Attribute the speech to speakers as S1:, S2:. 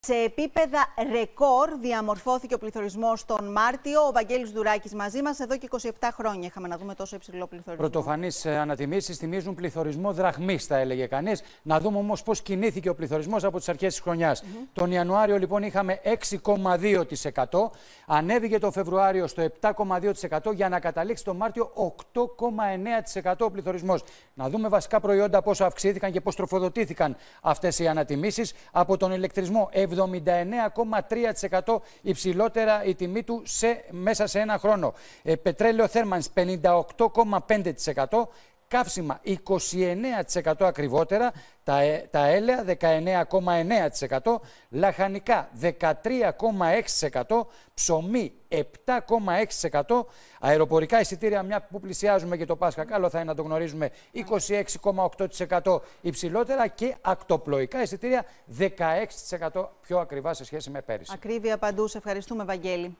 S1: Σε επίπεδα ρεκόρ διαμορφώθηκε ο πληθωρισμός τον Μάρτιο. Ο Βαγγέλης Δουράκης μαζί μας. Εδώ και 27 χρόνια είχαμε να δούμε τόσο υψηλό πληθωρισμό.
S2: Πρωτοφανείς ε, ανατιμήσεις θυμίζουν πληθωρισμό δραχμής, θα έλεγε κανείς. Να δούμε όμως πώς κινήθηκε ο πληθωρισμός από τις αρχές της χρονιάς. Τον Ιανουάριο λοιπόν είχαμε 6,2%. Ανέβηκε το Φεβρουάριο στο 7,2% για να καταλήξει το Μάρτιο 8,9% ο πληθωρισμός. Να δούμε βασικά προϊόντα πόσο αυξήθηκαν και πώς τροφοδοτήθηκαν αυτές οι ανατιμήσεις. Από τον ηλεκτρισμό 79,3% υψηλότερα η τιμή του σε, μέσα σε ένα χρόνο. Ε, πετρέλαιο θέρμανση 58,5%. Κάψιμα 29% ακριβότερα, τα, ε, τα έλαια 19,9%, λαχανικά 13,6%, ψωμί 7,6%, αεροπορικά εισιτήρια, μια που πλησιάζουμε και το Πάσχα, καλό θα είναι να το γνωρίζουμε, 26,8% υψηλότερα και ακτοπλοϊκά εισιτήρια 16% πιο ακριβά σε σχέση με πέρυσι. Ακρίβεια παντού, σε ευχαριστούμε Βαγγέλη.